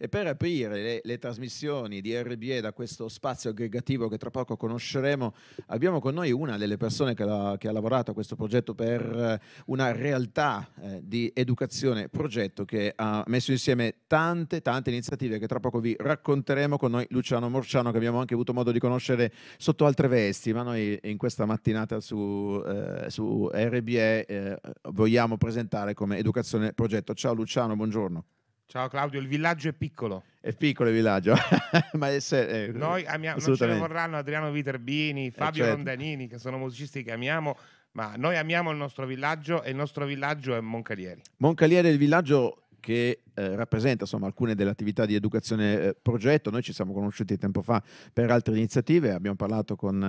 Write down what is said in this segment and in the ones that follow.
E per aprire le, le, trasmissioni di RBE da questo spazio aggregativo che tra poco conosceremo, abbiamo con noi una delle persone che, la, che ha lavorato a questo progetto per eh, una realtà eh, di educazione, progetto che ha messo insieme tante, tante iniziative che tra poco vi racconteremo con noi Luciano Morciano che abbiamo anche avuto modo di conoscere sotto altre vesti, ma noi in questa mattinata su, eh, su RBE eh, vogliamo presentare come educazione progetto. Ciao Luciano, buongiorno. Ciao Claudio, il villaggio è piccolo. È piccolo il villaggio, ma se, eh, noi amiamo, non ce ne vorranno Adriano Viterbini, eh, Fabio eh, certo. Rondanini, che sono musicisti che amiamo, ma noi amiamo il nostro villaggio e il nostro villaggio è Moncalieri. Moncalieri è il villaggio che eh, rappresenta insomma, alcune delle attività di educazione eh, progetto. Noi ci siamo conosciuti tempo fa per altre iniziative, abbiamo parlato con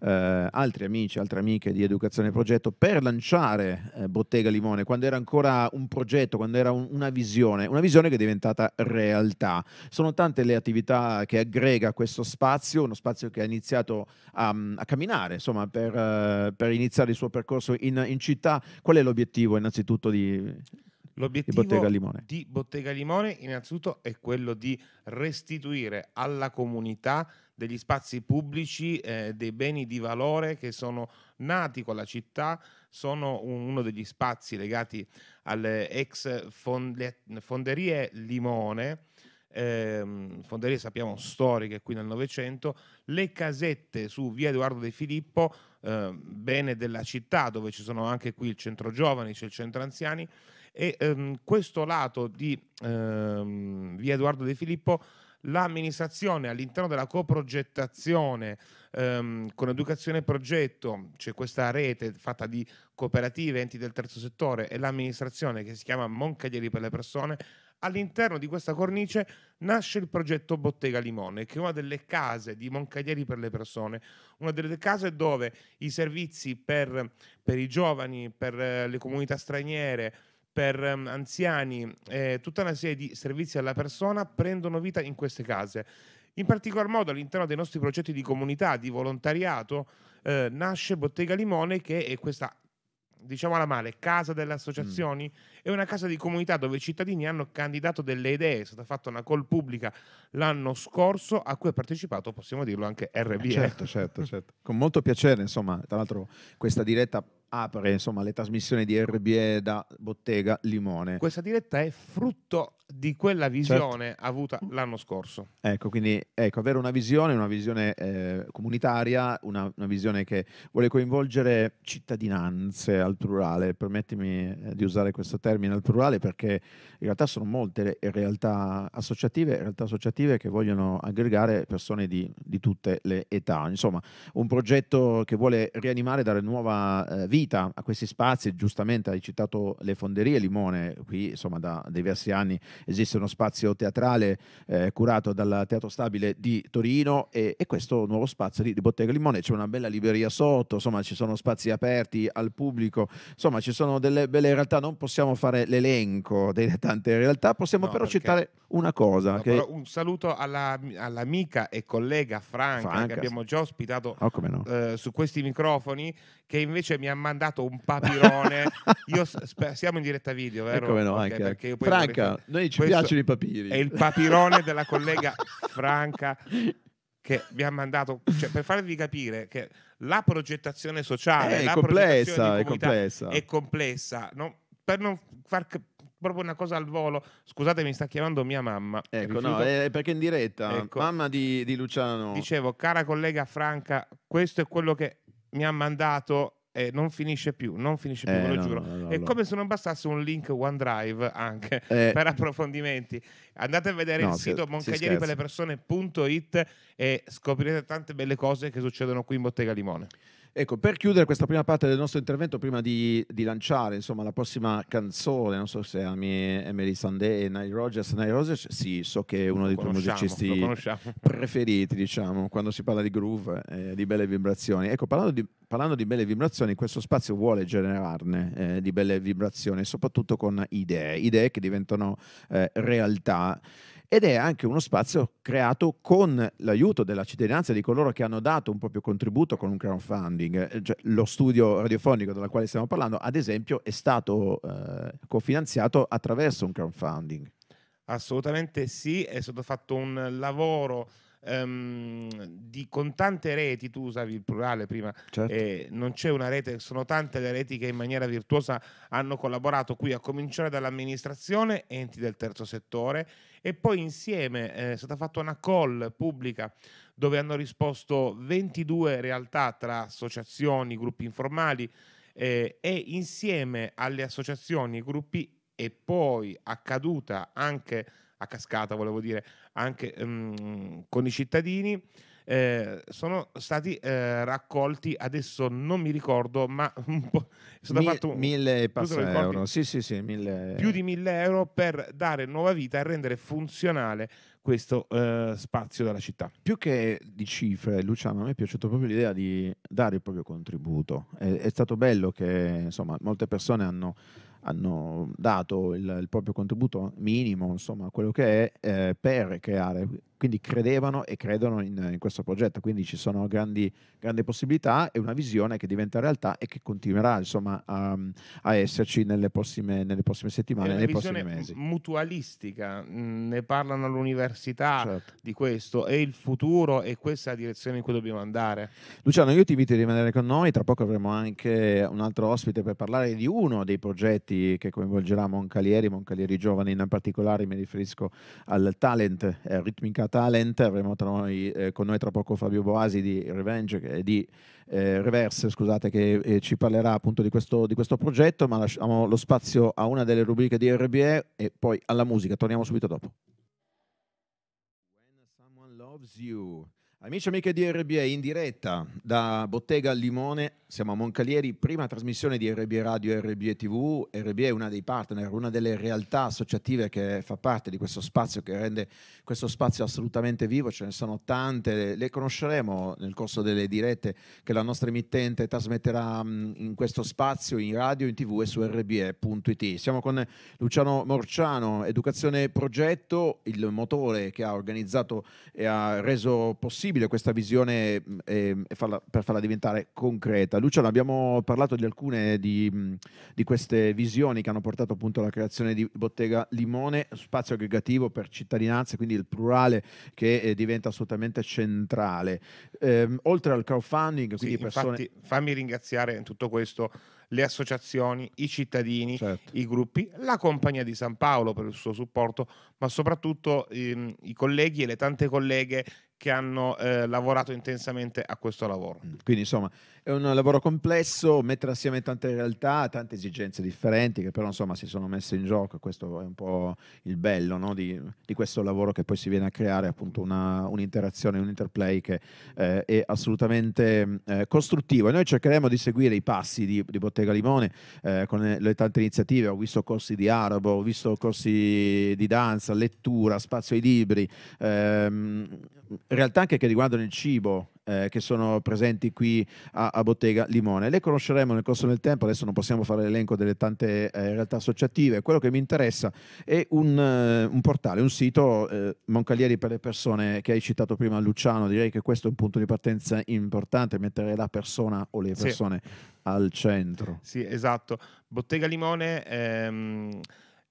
eh, altri amici, altre amiche di educazione progetto per lanciare eh, Bottega Limone quando era ancora un progetto, quando era un, una visione, una visione che è diventata realtà. Sono tante le attività che aggrega questo spazio, uno spazio che ha iniziato a, a camminare insomma, per, eh, per, iniziare il suo percorso in, in città. Qual è l'obiettivo innanzitutto di L'obiettivo di Bottega, Limone. di Bottega Limone innanzitutto è quello di restituire alla comunità degli spazi pubblici, eh, dei beni di valore che sono nati con la città, sono un, uno degli spazi legati alle ex fonde, fonderie Limone, ehm, fonderie sappiamo storiche qui nel Novecento, le casette su via Edoardo De Filippo, eh, bene della città, dove ci sono anche qui il centro giovani, c'è il centro anziani, e ehm, questo lato di ehm, via Edoardo De Filippo l'amministrazione all'interno della coprogettazione ehm, con educazione e progetto, c'è questa rete fatta di cooperative, enti del terzo settore e l'amministrazione che si chiama Moncaglieri per le persone, All'interno di questa cornice nasce il progetto Bottega Limone, che è una delle case di Moncadieri per le persone, una delle case dove i servizi per, per i giovani, per eh, le comunità straniere, per ehm, anziani, eh, tutta una serie di servizi alla persona prendono vita in queste case. In particolar modo all'interno dei nostri progetti di comunità, di volontariato, eh, nasce Bottega Limone che è questa diciamola male, casa delle associazioni, mm. è una casa di comunità dove i cittadini hanno candidato delle idee, è stata fatta una call pubblica l'anno scorso a cui ha partecipato, possiamo dirlo, anche RBE. Eh, certo, certo, certo. Con molto piacere, insomma, tra l'altro questa diretta apre insomma, le trasmissioni di RBE da Bottega Limone. Questa diretta è frutto di quella certo. visione certo. avuta l'anno scorso. Ecco, quindi ecco, avere una visione, una visione eh, comunitaria, una, una, visione che vuole coinvolgere cittadinanze al plurale, permettimi eh, di usare questo termine al plurale perché in realtà sono molte le realtà associative, realtà associative che vogliono aggregare persone di, di tutte le età. Insomma, un progetto che vuole rianimare, dare nuova eh, vita vita a questi spazi, giustamente hai citato le fonderie Limone, qui insomma da diversi anni esiste uno spazio teatrale eh, curato dal Teatro Stabile di Torino e, e questo nuovo spazio di, di, Bottega Limone, c'è una bella libreria sotto, insomma ci sono spazi aperti al pubblico, insomma ci sono delle belle realtà, non possiamo fare l'elenco delle tante realtà, possiamo no, però perché... citare una cosa. No, che... Un saluto alla, all'amica e collega Franca, Franca, che abbiamo già ospitato oh, no. eh, su questi microfoni, che invece mi ha mandato mandato un papirone. io sper- siamo in diretta video, vero? Come no, okay, anche. Perché Franca, vorrei... noi ci Questo piacciono i papiri. È il papirone della collega Franca che mi ha mandato, cioè, per farvi capire che la progettazione sociale eh, è la complessa, è complessa. È complessa. No, per non far capire proprio una cosa al volo. Scusate, mi sta chiamando mia mamma. Ecco, no, è perché in diretta, ecco. mamma di, di Luciano. Dicevo, cara collega Franca, questo è quello che mi ha mandato e non finisce più, non finisce più, eh, ve lo no, giuro. No, no, è come se non bastasse un link OneDrive anche eh, per approfondimenti. Andate a vedere il sito moncaglieriperlepersone.it e scoprirete tante belle cose che succedono qui in Bottega Limone. Ecco, per chiudere questa prima parte del nostro intervento, prima di, di lanciare insomma, la prossima canzone, non so se ami Emily Sandé e Nile Rogers. Nile Rogers, sì, so che è uno dei tuoi musicisti preferiti, diciamo, quando si parla di groove, eh, di belle vibrazioni. Ecco, parlando di, parlando di, belle vibrazioni, questo spazio vuole generarne eh, di belle vibrazioni, soprattutto con idee, idee che diventano eh, realtà ed è anche uno spazio creato con l'aiuto della cittadinanza di coloro che hanno dato un proprio contributo con un crowdfunding. Eh, cioè, lo studio radiofonico della quale stiamo parlando, ad esempio, è stato eh, cofinanziato attraverso un crowdfunding. Assolutamente sì, è stato fatto un lavoro um, di, con tante reti, tu usavi il plurale prima, certo. eh, non c'è una rete, sono tante le reti che in maniera virtuosa hanno collaborato qui, a cominciare dall'amministrazione, enti del terzo settore e poi insieme eh, è stata fatta una call pubblica dove hanno risposto 22 realtà tra associazioni, gruppi informali eh, e insieme alle associazioni, gruppi e poi accaduta anche a cascata, volevo dire, anche um, con i cittadini. Eh, sono stati eh, raccolti adesso non mi ricordo ma un po', è Mil, fatto mille euro sì, sì, sì, mille... più di mille euro per dare nuova vita e rendere funzionale questo eh, spazio della città più che di cifre Luciano a me è piaciuta proprio l'idea di dare il proprio contributo è, è stato bello che insomma molte persone hanno hanno dato il, il proprio contributo minimo, insomma, quello che è, eh, per creare quindi credevano e credono in, in questo progetto, quindi ci sono grandi, grandi, possibilità e una visione che diventa realtà e che continuerà insomma, a, a, esserci nelle prossime, nelle prossime settimane, nei prossimi mesi. Mutualistica, mm, ne parlano all'università certo. di questo, è il futuro e questa è la direzione in cui dobbiamo andare. Luciano, io ti invito a rimanere con noi, tra poco avremo anche un altro ospite per parlare di uno dei progetti che coinvolgerà Moncalieri, Moncalieri Giovani in particolare, mi riferisco al talent eh, ritmica Talent, avremo noi, eh, con noi tra poco Fabio Boasi di Revenge, di eh, Reverse, scusate, che eh, ci parlerà appunto di questo, di questo, progetto, ma lasciamo lo spazio a una delle rubriche di RBE e poi alla musica, torniamo subito dopo. When someone loves you. Amici e amiche di RBA in diretta da Bottega al Limone, siamo a Moncalieri, prima trasmissione di RBA Radio e RBA TV. RBA è una dei partner, una delle realtà associative che fa parte di questo spazio, che rende questo spazio assolutamente vivo. Ce ne sono tante, le conosceremo nel corso delle dirette che la nostra emittente trasmetterà mm, in questo spazio, in radio, in tv e su RBA.it. Siamo con Luciano Morciano, Educazione Progetto, il motore che ha organizzato e ha reso possibile possibile questa visione eh, farla, per farla diventare concreta? Luciano, abbiamo parlato di alcune di, mm, di, queste visioni che hanno portato appunto alla creazione di Bottega Limone, spazio aggregativo per cittadinanza, quindi il plurale che eh, diventa assolutamente centrale. Ehm, oltre al crowdfunding, quindi sì, persone... fammi ringraziare in tutto questo le associazioni, i cittadini, certo. i gruppi, la Compagnia di San Paolo per il suo supporto, ma soprattutto ehm, i colleghi e le tante colleghe che hanno eh, lavorato intensamente a questo lavoro. Mm, quindi insomma è un lavoro complesso, mettere assieme tante realtà, tante esigenze differenti che però insomma si sono messe in gioco, questo è un po' il bello no? di, di, questo lavoro che poi si viene a creare appunto una, un'interazione, un interplay che eh, è assolutamente mm, eh, costruttivo e noi cercheremo di seguire i passi di, di, Bottega Limone eh, con le tante iniziative, ho visto corsi di arabo, ho visto corsi di danza, lettura, spazio ai libri. Ehm, realtà anche che riguardano il cibo eh, che sono presenti qui a, a, Bottega Limone. Le conosceremo nel corso del tempo, adesso non possiamo fare l'elenco delle tante eh, realtà associative. Quello che mi interessa è un, eh, un portale, un sito, eh, Moncalieri per le persone che hai citato prima Luciano, direi che questo è un punto di partenza importante, mettere la persona o le persone sì. al centro. Sì, esatto. Bottega Limone... Ehm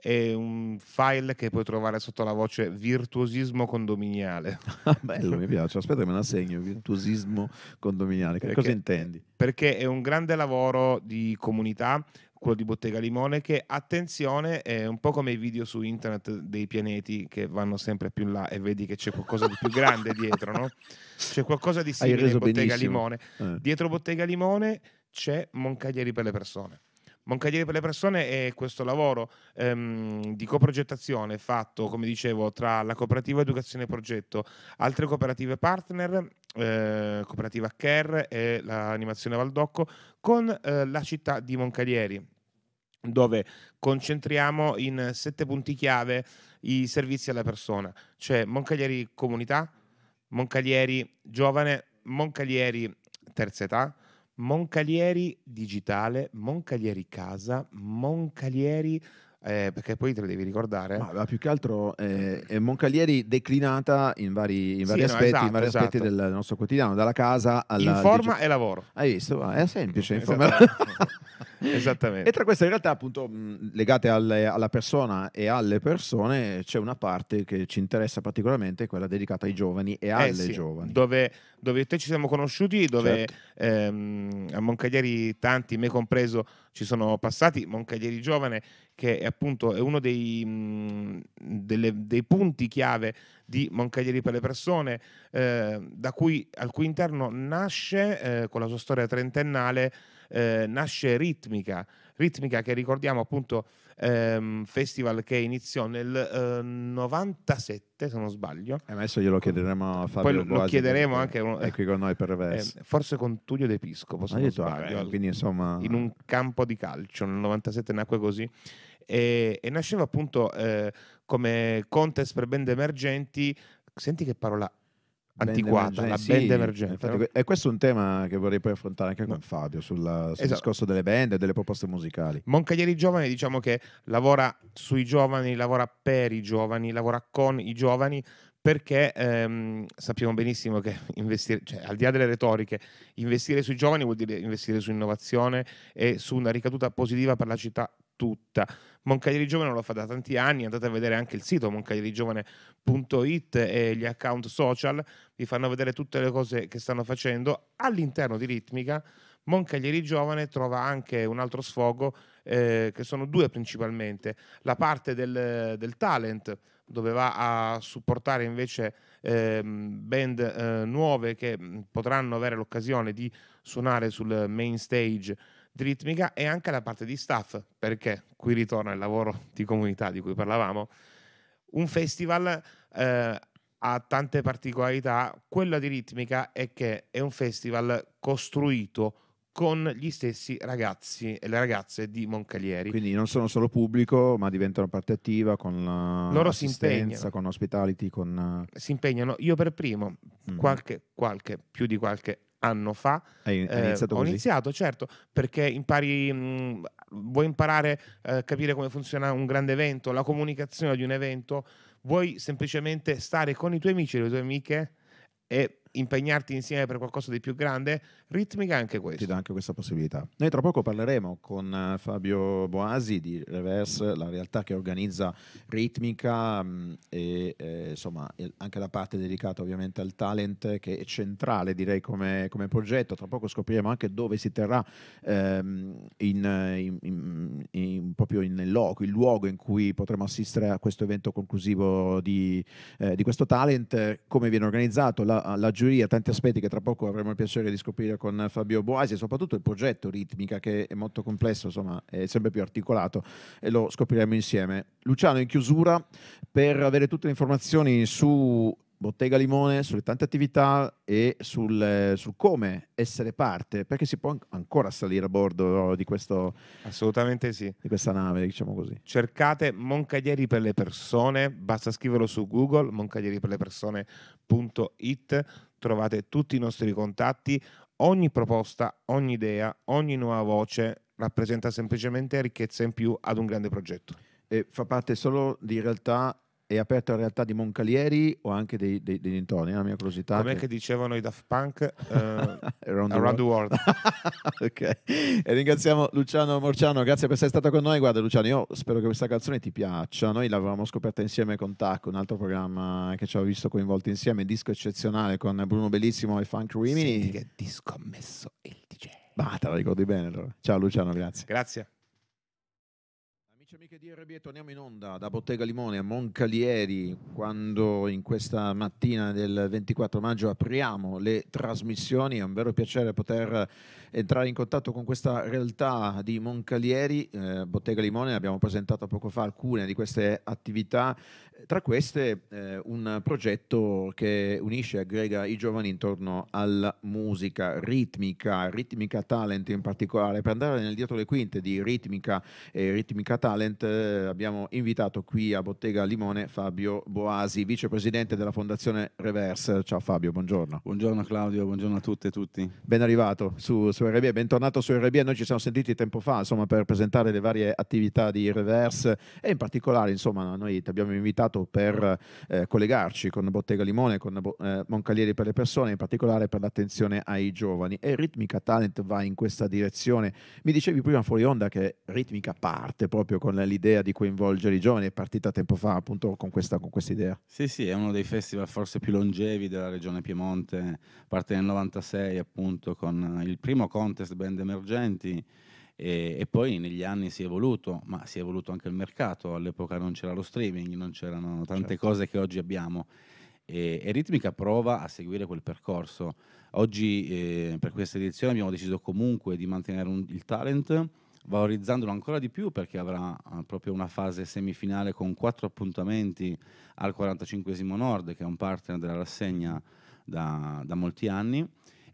è un file che puoi trovare sotto la voce virtuosismo condominiale. Ah, bello, mi piace. Aspetta che me la segno, virtuosismo condominiale. Che perché, cosa intendi? Perché è un grande lavoro di comunità, quello di Bottega Limone, che, attenzione, è un po' come i video su internet dei pianeti che vanno sempre più in là e vedi che c'è qualcosa di più grande dietro, no? C'è qualcosa di simile a Bottega benissimo. Limone. Eh. Dietro Bottega Limone c'è Moncaglieri per le persone. Moncalieri per le persone è questo lavoro ehm, di coprogettazione fatto, come dicevo, tra la cooperativa Educazione Progetto, altre cooperative partner, eh, cooperativa Care e l'animazione Valdocco, con eh, la città di Moncalieri dove concentriamo in sette punti chiave i servizi alla persona, cioè Moncalieri comunità, Moncalieri giovane, Moncalieri terza età, Moncalieri Digitale, Moncalieri Casa, Moncalieri eh, perché poi te le devi ricordare. Ma, ma più che altro eh, Moncalieri declinata in vari, in vari, sì, aspetti, no, esatto, in vari esatto. aspetti, del nostro quotidiano, dalla casa alla... forma dice... e lavoro. Hai visto? Ah, è semplice. Esattamente. Esattamente. E tra queste realtà appunto legate alle, alla persona e alle persone c'è una parte che ci interessa particolarmente, quella dedicata ai giovani e eh alle eh sì, giovani. Dove, dove te ci siamo conosciuti, dove certo. ehm, a Moncalieri tanti, me compreso, ci sono passati, Moncalieri giovane, che è appunto è uno dei, mh, mhmm, delle, dei, punti chiave di Moncaglieri per le persone, eh, da cui, al cui interno nasce, eh, con la sua storia trentennale, eh, nasce Ritmica, Ritmica che ricordiamo appunto ehm, festival che iniziò nel eh, 97, se non sbaglio. E eh, adesso glielo chiederemo a Fabio Poi lo Boasi, chiederemo anche... è qui con noi per Eh, forse con Tullio De Piscopo, se non ah, sbaglio. Ah, quindi insomma... In un campo di calcio, nel 97 nacque così. E, e nasceva appunto eh, come contest per band emergenti, senti che parola antiquata, band eh, ah, la sì, band emergente. Infatti, e questo è un tema che vorrei poi affrontare anche con no. Fabio sulla, sul esatto. discorso delle band e delle proposte musicali. Moncaglieri Giovani diciamo che lavora sui giovani, lavora per i giovani, lavora con i giovani perché ehm, sappiamo benissimo che investire, cioè, al di là delle retoriche, investire sui giovani vuol dire investire su innovazione e su una ricaduta positiva per la città tutta. Moncalieri Giovane lo fa da tanti anni, andate a vedere anche il sito moncalierigiovane.it e gli account social, vi fanno vedere tutte le cose che stanno facendo all'interno di Ritmica. Moncaglieri Giovane trova anche un altro sfogo, eh, che sono due principalmente, la parte del, del talent, dove va a supportare invece eh, band eh, nuove che mm, potranno avere l'occasione di suonare sul main stage di ritmica e anche la parte di staff, perché qui ritorna il lavoro di comunità di cui parlavamo. Un festival eh, ha tante particolarità, quella di ritmica è che è un festival costruito con gli stessi ragazzi e le ragazze di Moncalieri. Quindi non sono solo pubblico, ma diventano parte attiva con eh, Loro assistenza, con ospitality, con... Eh, si impegnano, io per primo, mm. qualche, qualche, più di qualche anno fa Hai eh, iniziato eh, ho iniziato, certo, perché impari, mh, mm, vuoi imparare a eh, capire come funziona un grande evento, la comunicazione di un evento, vuoi semplicemente stare con i tuoi amici e le tue amiche e impegnarti insieme per qualcosa di più grande, ritmica anche questo. Ti dà anche questa possibilità. Noi tra poco parleremo con eh, Fabio Boasi di Reverse, la realtà che organizza ritmica mm, e eh, insomma anche la parte dedicata ovviamente al talent che è centrale direi come, come progetto. Tra poco scopriremo anche dove si terrà ehm, in, in, in, proprio nel loco, il luogo in cui potremo assistere a questo evento conclusivo di, eh, di questo talent, come viene organizzato, la, la giuria, tanti aspetti che tra poco avremo il piacere di scoprire Rock con Fabio Boasi e soprattutto il progetto Ritmica che è molto complesso, insomma è sempre più articolato e lo scopriremo insieme. Luciano in chiusura per avere tutte le informazioni su Bottega Limone, sulle tante attività e sul, sul, come essere parte, perché si può ancora salire a bordo di questo assolutamente sì. di questa nave, diciamo così. Cercate Moncaglieri per le persone, basta scriverlo su Google, persone.it trovate tutti i nostri contatti ogni proposta, ogni idea, ogni nuova voce rappresenta semplicemente ricchezza in più ad un grande progetto. E fa parte solo di realtà è aperto in realtà di Moncalieri o anche dei, dei, dei dintorni? È una mia curiosità. Com'è che... che dicevano i Daft Punk uh, Around, around the World? ok, e ringraziamo Luciano Morciano, grazie per essere stato con noi. Guarda, Luciano, io spero che questa canzone ti piaccia. Noi l'avevamo scoperta insieme con Tac, un altro programma che ci aveva visto coinvolti insieme. Disco eccezionale con Bruno Bellissimo e Funk Rimini. Senti che disco ha messo il DJ. Ma te lo ricordi bene allora. Ciao, Luciano, grazie. Grazie amiche di RB torniamo in onda da Bottega Limone a Moncalieri quando in questa mattina del 24 maggio apriamo le trasmissioni. È un vero piacere poter entrare in contatto con questa realtà di Moncalieri, eh, Bottega Limone, abbiamo presentato poco fa alcune di queste attività, tra queste eh, un progetto che unisce e aggrega i giovani intorno alla musica ritmica, ritmica talent in particolare. Per andare nel dietro le quinte di ritmica e ritmica talent eh, abbiamo invitato qui a Bottega Limone Fabio Boasi, vicepresidente della Fondazione Reverse. Ciao Fabio, buongiorno. Buongiorno Claudio, buongiorno a tutte e tutti. Ben arrivato su, su su RB, bentornato su RB. Noi ci siamo sentiti tempo fa insomma, per presentare le varie attività di Reverse e in particolare insomma, noi ti abbiamo invitato per eh, collegarci con Bottega Limone, con eh, Moncalieri per le persone, in particolare per l'attenzione ai giovani. E Ritmica Talent va in questa direzione. Mi dicevi prima fuori onda che Ritmica parte proprio con l'idea di coinvolgere i giovani, è partita tempo fa appunto con questa, con questa idea. Sì, sì, è uno dei festival forse più longevi della regione Piemonte, parte nel 96 appunto con il primo contest band emergenti e, e, poi negli anni si è evoluto, ma si è evoluto anche il mercato, all'epoca non c'era lo streaming, non c'erano tante certo. cose che oggi abbiamo. E, e, Ritmica prova a seguire quel percorso. Oggi eh, per questa edizione abbiamo deciso comunque di mantenere un, il talent, valorizzandolo ancora di più perché avrà eh, proprio una fase semifinale con quattro appuntamenti al 45 Nord, che è un partner della rassegna da, da molti anni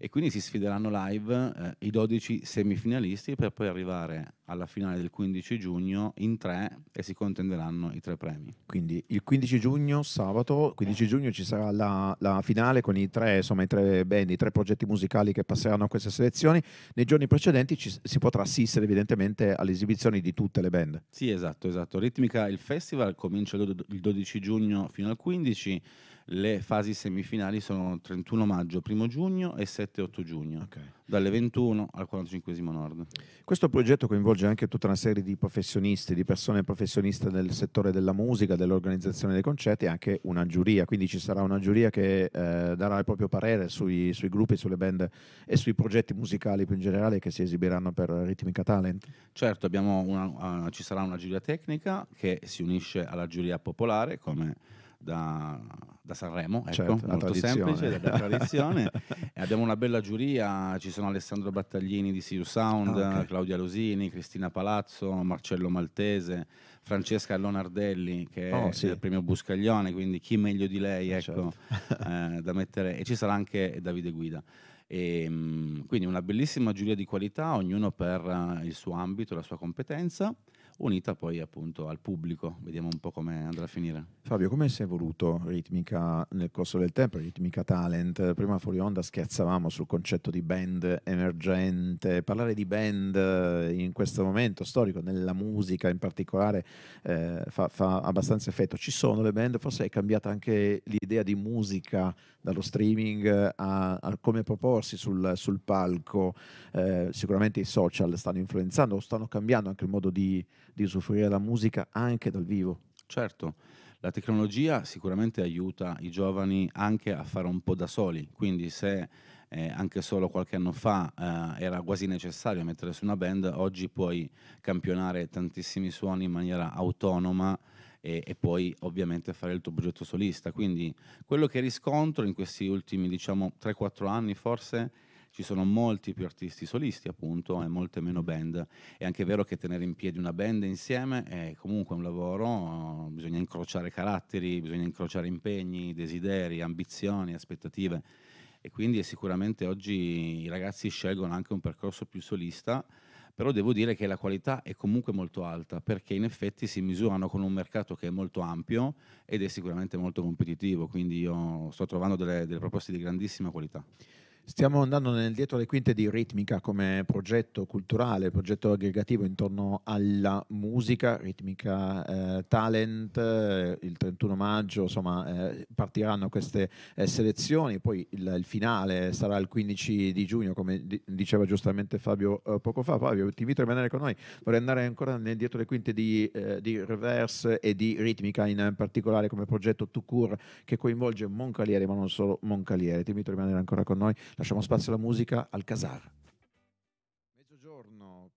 e quindi si sfideranno live eh, i 12 semifinalisti per poi arrivare alla finale del 15 giugno in tre e si contenderanno i tre premi. Quindi il 15 giugno, sabato, 15 giugno ci sarà la, la finale con i tre, insomma, i tre band, i tre progetti musicali che passeranno a queste selezioni. Nei giorni precedenti ci, si potrà assistere evidentemente alle esibizioni di tutte le band. Sì, esatto, esatto. Ritmica il festival comincia il 12 giugno fino al 15 le fasi semifinali sono 31 maggio, 1 giugno e 7-8 giugno, okay. dalle 21 al 45 nord. Questo progetto coinvolge anche tutta una serie di professionisti, di persone professioniste nel settore della musica, dell'organizzazione dei concerti e anche una giuria, quindi ci sarà una giuria che eh, darà il proprio parere sui, sui, gruppi, sulle band e sui progetti musicali più in generale che si esibiranno per Ritmica Talent. Certo, una, uh, ci sarà una giuria tecnica che si unisce alla giuria popolare come da da Sanremo, ecco, certo, molto semplice, da tradizione. abbiamo una bella giuria, ci sono Alessandro Battaglini di CU Sound, ah, okay. Claudia Losini, Cristina Palazzo, Marcello Maltese, Francesca Lonardelli che oh, è sì. il premio Buscaglione, quindi chi meglio di lei, eh, ecco, certo. eh, da mettere. E ci sarà anche Davide Guida. E, ehm, quindi una bellissima giuria di qualità, ognuno per eh, il suo ambito, la sua competenza unita poi appunto al pubblico. Vediamo un po' come andrà a finire. Fabio, come si è evoluto Ritmica nel corso del tempo, Ritmica Talent? Prima fuori onda scherzavamo sul concetto di band emergente. Parlare di band eh, in questo momento storico, nella musica in particolare, eh, fa, fa, abbastanza effetto. Ci sono le band, forse è cambiata anche l'idea di musica dallo streaming eh, a, a come proporsi sul, sul palco. Eh, sicuramente i social stanno influenzando o stanno cambiando anche il modo di di usufruire la musica anche dal vivo. Certo, la tecnologia sicuramente aiuta i giovani anche a fare un po' da soli, quindi se eh, anche solo qualche anno fa eh, era quasi necessario mettere su una band, oggi puoi campionare tantissimi suoni in maniera autonoma e, e, poi ovviamente fare il tuo progetto solista. Quindi quello che riscontro in questi ultimi diciamo 3-4 anni forse ci sono molti più artisti solisti appunto e molte meno mm. band. È anche vero che tenere in piedi una band insieme è comunque un lavoro, bisogna incrociare caratteri, bisogna incrociare impegni, desideri, ambizioni, aspettative e quindi sicuramente oggi i ragazzi scelgono anche un percorso più solista però devo dire che la qualità è comunque molto alta perché in effetti si misurano con un mercato che è molto ampio ed è sicuramente molto competitivo, quindi io sto trovando delle, delle proposte di grandissima qualità. Stiamo andando nel dietro le quinte di Ritmica come progetto culturale, progetto aggregativo intorno alla musica, Ritmica eh, Talent, eh, il 31 maggio insomma, eh, partiranno queste eh, selezioni, poi il, il, finale sarà il 15 di giugno come di, diceva giustamente Fabio eh, poco fa. Fabio ti invito a rimanere con noi, vorrei andare ancora nel dietro le quinte di, di Reverse e di Ritmica in particolare come progetto Tucur che coinvolge Moncalieri ma non solo Moncalieri, ti invito a rimanere ancora con noi. Lasciamo spazio alla musica al Casar.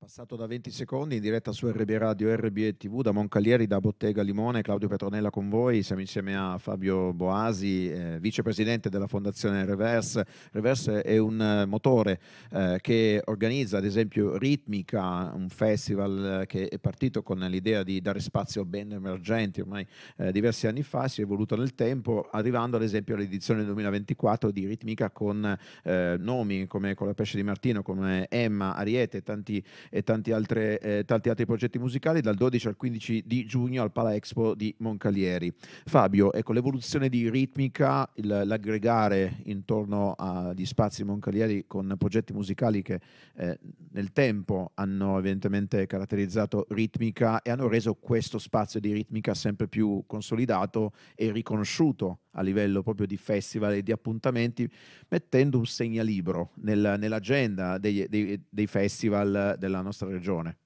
Passato da 20 secondi in diretta su RB Radio, RB e TV, da Moncalieri, da Bottega Limone, Claudio Petronella con voi, siamo insieme a Fabio Boasi, eh, vicepresidente della fondazione Reverse. Reverse è un eh, motore eh, che organizza ad esempio Ritmica, un festival eh, che è partito con l'idea di dare spazio a band emergenti ormai eh, diversi anni fa, si è evoluto nel tempo, arrivando ad esempio all'edizione 2024 di Ritmica con eh, nomi come con la Pesce di Martino, come Emma, Ariete, e tanti e tanti, altre, eh, tanti, altri progetti musicali dal 12 al 15 di giugno al Pala Expo di Moncalieri. Fabio, ecco l'evoluzione di ritmica, il, l'aggregare intorno agli spazi Moncalieri con progetti musicali che eh, nel tempo hanno evidentemente caratterizzato ritmica e hanno reso questo spazio di ritmica sempre più consolidato e riconosciuto a livello proprio di festival e di appuntamenti, mettendo un segnalibro nel, nell'agenda dei, dei, dei festival della nostra regione.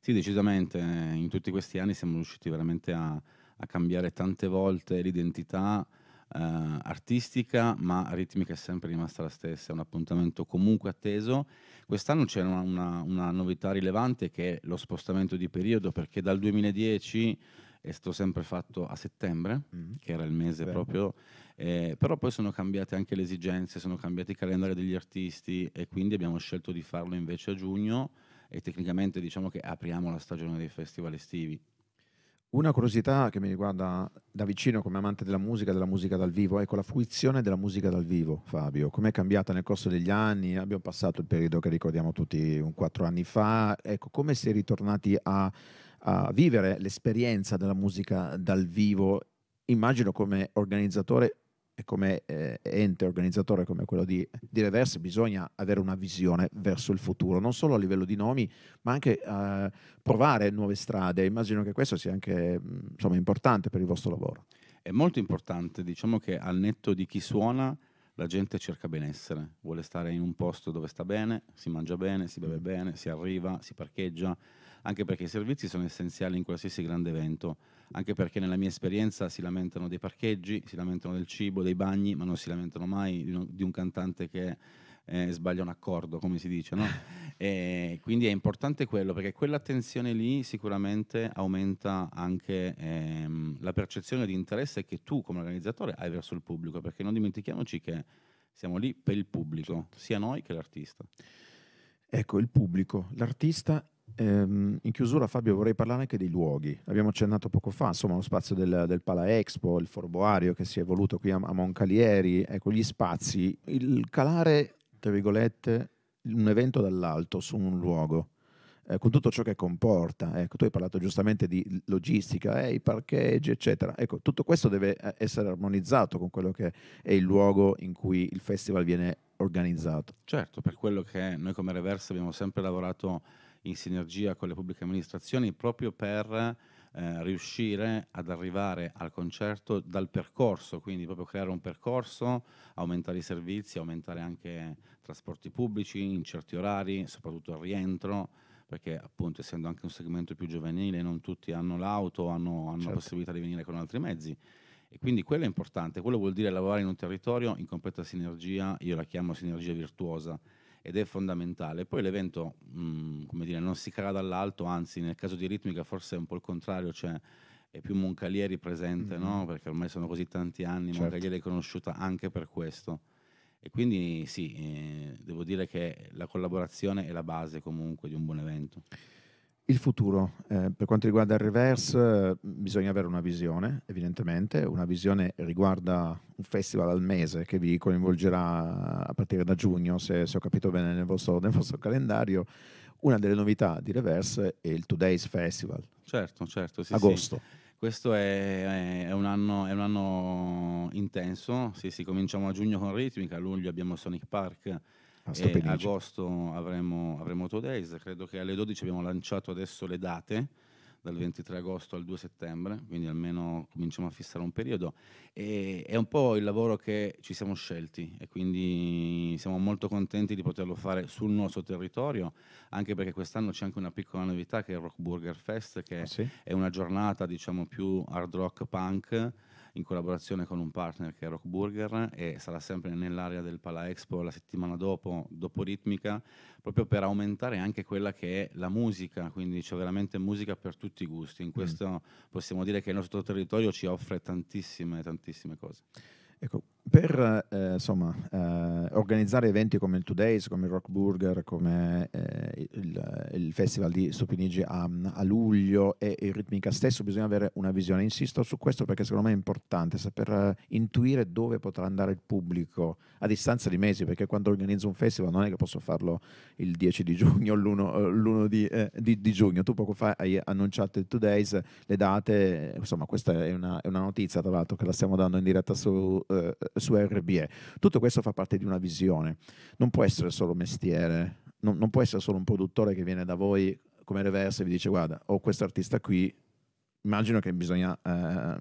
Sì, decisamente, in tutti questi anni siamo riusciti veramente a, a cambiare tante volte l'identità eh, artistica, ma ritmica è sempre rimasta la stessa, è un appuntamento comunque atteso. Quest'anno c'è una, una, una novità rilevante che è lo spostamento di periodo, perché dal 2010 è stato sempre fatto a settembre, mm. che era il mese Beh. proprio, eh, però poi sono cambiate anche le esigenze, sono cambiati i calendari degli artisti e quindi abbiamo scelto di farlo invece a giugno e tecnicamente diciamo che apriamo la stagione dei festival estivi. Una curiosità che mi riguarda da vicino come amante della musica, della musica dal vivo, ecco la fruizione della musica dal vivo, Fabio, com'è cambiata nel corso degli anni? Abbiamo passato il periodo che ricordiamo tutti un quattro anni fa, ecco come sei ritornati a, a vivere l'esperienza della musica dal vivo? Immagino come organizzatore come eh, ente organizzatore come quello di, di, Reverse bisogna avere una visione verso il futuro, non solo a livello di nomi, ma anche eh, provare nuove strade. Immagino che questo sia anche mm, insomma, importante per il vostro lavoro. È molto importante, diciamo che al netto di chi suona, la gente cerca benessere, vuole stare in un posto dove sta bene, si mangia bene, si beve bene, si arriva, si parcheggia anche perché i servizi sono essenziali in qualsiasi grande evento, anche perché nella mia esperienza si lamentano dei parcheggi, si lamentano del cibo, dei bagni, ma non si lamentano mai di, uno, di un cantante che eh, sbaglia un accordo, come si dice, no? E quindi è importante quello, perché quell'attenzione lì sicuramente aumenta anche ehm, la percezione di interesse che tu come organizzatore hai verso il pubblico, perché non dimentichiamoci che siamo lì per il pubblico, sia noi che l'artista. Ecco, il pubblico, l'artista Ehm, in chiusura, Fabio, vorrei parlare anche dei luoghi. Abbiamo accennato poco fa, insomma, lo spazio del, del Pala Expo, il Forboario che si è evoluto qui a, a Moncalieri, ecco gli spazi. Il calare, tra virgolette, un evento dall'alto su un luogo. Eh, con tutto ciò che comporta. Ecco, tu hai parlato giustamente di logistica, eh, i parcheggi, eccetera. Ecco, tutto questo deve eh, essere armonizzato con quello che è il luogo in cui il festival viene organizzato. Certo, per quello che noi come Reverse abbiamo sempre lavorato in sinergia con le pubbliche amministrazioni proprio per eh, riuscire ad arrivare al concerto dal percorso, quindi proprio creare un percorso, aumentare i servizi, aumentare anche trasporti pubblici in certi orari, soprattutto al rientro, perché appunto essendo anche un segmento più giovanile non tutti hanno l'auto, hanno, hanno certo. la possibilità di venire con altri mezzi. E quindi quello è importante, quello vuol dire lavorare in un territorio in completa sinergia, io la chiamo sinergia virtuosa, ed è fondamentale. Poi l'evento, mh, mm, come dire, non si cala dall'alto, anzi nel caso di ritmica forse è un po' il contrario, cioè è più Moncalieri presente, mm-hmm. no? perché ormai sono così tanti anni, certo. Moncalieri è conosciuta anche per questo. E quindi sì, eh, devo dire che la collaborazione è la base comunque di un buon evento. Il futuro, eh, per quanto riguarda il reverse, eh, bisogna avere una visione, evidentemente, una visione riguarda un festival al mese che vi coinvolgerà a partire da giugno, se, se ho capito bene nel vostro, nel vostro, calendario. Una delle novità di reverse è il Today's Festival. Certo, certo, sì, Agosto. Sì. Questo è, è, un anno, è, un anno, intenso, sì, sì, cominciamo a giugno con Ritmica, a luglio abbiamo Sonic Park, a agosto avremo, avremo Two Days, credo che alle 12 abbiamo lanciato adesso le date dal 23 agosto al 2 settembre, quindi almeno cominciamo a fissare un periodo. E è un po' il lavoro che ci siamo scelti e quindi siamo molto contenti di poterlo fare sul nostro territorio, anche perché quest'anno c'è anche una piccola novità che è il Rock Burger Fest, che ah, sì? è una giornata diciamo più hard rock punk in collaborazione con un partner che è Rockburger e sarà sempre nell'area del Pala Expo la settimana dopo, dopo ritmica, proprio per aumentare anche quella che è la musica, quindi c'è veramente musica per tutti i gusti. In mm. questo mm. possiamo dire che il nostro territorio ci offre tantissime, tantissime cose. Ecco, per eh, insomma, eh, organizzare eventi come il Today's, come il Rock Burger, come eh, il, il, Festival di Stupinigi a, a, luglio e il Ritmica stesso, bisogna avere una visione. Insisto su questo perché secondo me è importante saper eh, intuire dove potrà andare il pubblico a distanza di mesi, perché quando organizzo un festival non è che posso farlo il 10 di giugno o eh, l'1, di, eh, di, di, giugno. Tu poco fa hai annunciato il Today's, le date, insomma questa è una, è una notizia tra l'altro che la stiamo dando in diretta su su RBE. Tutto questo fa parte di una visione, non può essere solo mestiere, non, non può essere solo un produttore che viene da voi come reverse e vi dice guarda ho questo artista qui, immagino che bisogna... Eh,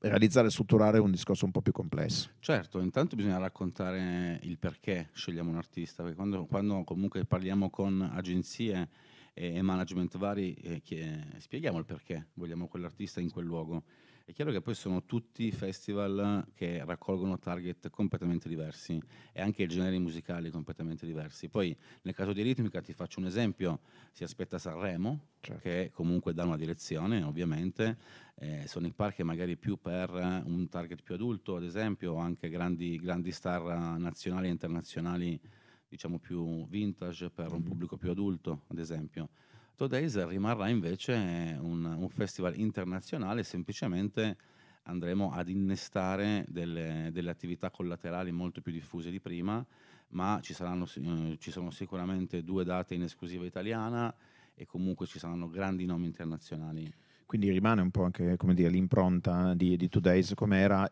realizzare e strutturare un discorso un po' più complesso. Certo, intanto bisogna raccontare il perché scegliamo un artista, perché quando, quando comunque parliamo con agenzie e management vari, eh, che, spieghiamo il perché vogliamo quell'artista in quel luogo è chiaro che poi sono tutti festival che raccolgono target completamente diversi e anche generi musicali completamente diversi. Poi nel caso di Ritmica ti faccio un esempio, si aspetta Sanremo, certo. che comunque dà una direzione ovviamente, eh, Sonic Park è magari più per un target più adulto ad esempio, o anche grandi, grandi star nazionali e internazionali diciamo più vintage per mm-hmm. un pubblico più adulto ad esempio Todays rimarrà invece un, un, festival internazionale, semplicemente andremo ad innestare delle, delle, attività collaterali molto più diffuse di prima, ma ci, saranno, eh, ci sono sicuramente due date in esclusiva italiana e comunque ci saranno grandi nomi internazionali quindi rimane un po' anche dire, l'impronta di, di Today's come era,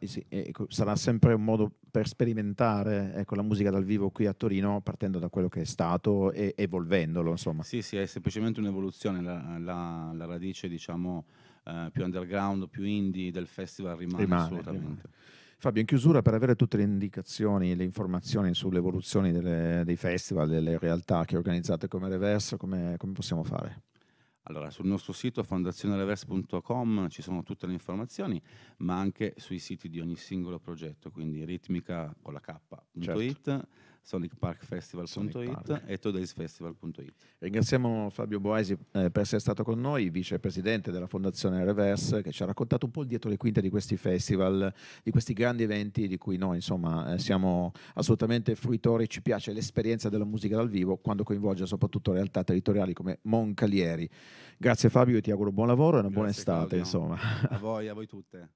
sarà sempre un modo per sperimentare ecco, la musica dal vivo qui a Torino partendo da quello che è stato e evolvendolo insomma. Sì, sì, è semplicemente un'evoluzione, la, la, la radice diciamo eh, più underground, più indie del festival rimane, rimane assolutamente. Rimane. Fabio, in chiusura, per avere tutte le indicazioni e le informazioni sull'evoluzione delle, dei festival, delle realtà che organizzate come reverse, come, come possiamo fare? Allora, sul nostro sito fondazionereverse.com ci sono tutte le informazioni, ma anche sui siti di ogni singolo progetto, quindi ritmica con la k.it, certo sonicparkfestival.it e todaysfestival.it. Ringraziamo Fabio Boesi eh, per essere stato con noi, vicepresidente della Fondazione Reverse, che ci ha raccontato un po' il dietro le quinte di questi festival, di questi grandi eventi di cui noi insomma eh, siamo assolutamente fruitori, ci piace l'esperienza della musica dal vivo quando coinvolge soprattutto realtà territoriali come Moncalieri. Grazie Fabio, e ti auguro buon lavoro e una Grazie buona estate. Insomma. A voi, a voi tutte.